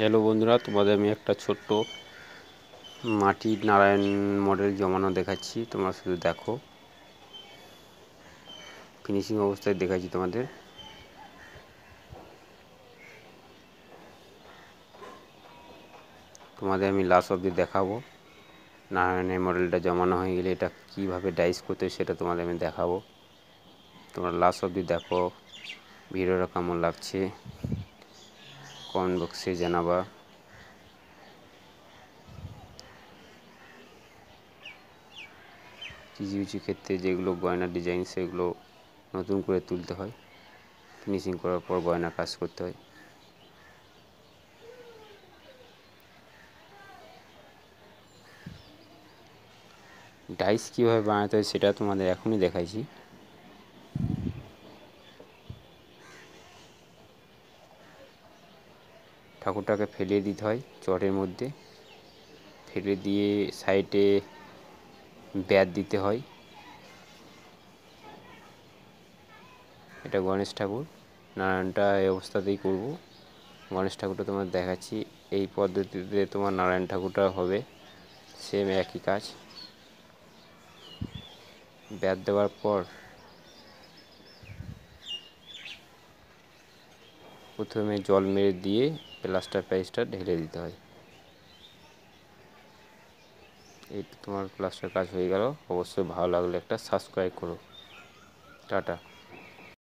hello বন্ধুরা তোমাদের আমি একটা ছোট্ট মাটির নারায়ণ মডেল জমানো দেখাচ্ছি তোমরা শুধু দেখো ফিনিশিং অবস্থায় দেখাচ্ছি তোমাদের তোমাদের আমি লাস্ট অবধি দেখাবো নারায়ণের মডেলটা জমানো হয়ে গেলে এটা কীভাবে ডাইস করতে সেটা তোমাদের আমি দেখাবো তোমরা লাস্ট অবধি দেখো ভিডিওটা কেমন লাগছে কমেন্ট বক্সে জানাবা কিছু কিছু ক্ষেত্রে যেগুলো গয়নার ডিজাইন সেগুলো নতুন করে তুলতে হয় ফিনিশিং করার পর গয়না কাজ করতে হয় ডাইস কীভাবে বানাতে হয় সেটা তোমাদের এখনই দেখাইছি ঠাকুরটাকে ফেলে দিতে হয় চটের মধ্যে ফেলে দিয়ে সাইডে ব্যাত দিতে হয় এটা গণেশ ঠাকুর নারায়ণটা এই অবস্থাতেই করব গণেশ ঠাকুরটা তোমার দেখাচ্ছি এই পদ্ধতিতে তোমার নারায়ণ ঠাকুরটা হবে সেম একই কাজ ব্যাত দেওয়ার পর প্রথমে জল মেরে দিয়ে প্লাস্টার প্রাইসটা ঢেলে দিতে হয় এই তোমার প্লাস্টার কাজ হয়ে গেল অবশ্যই ভালো লাগলে একটা সাবস্ক্রাইব করো টাটা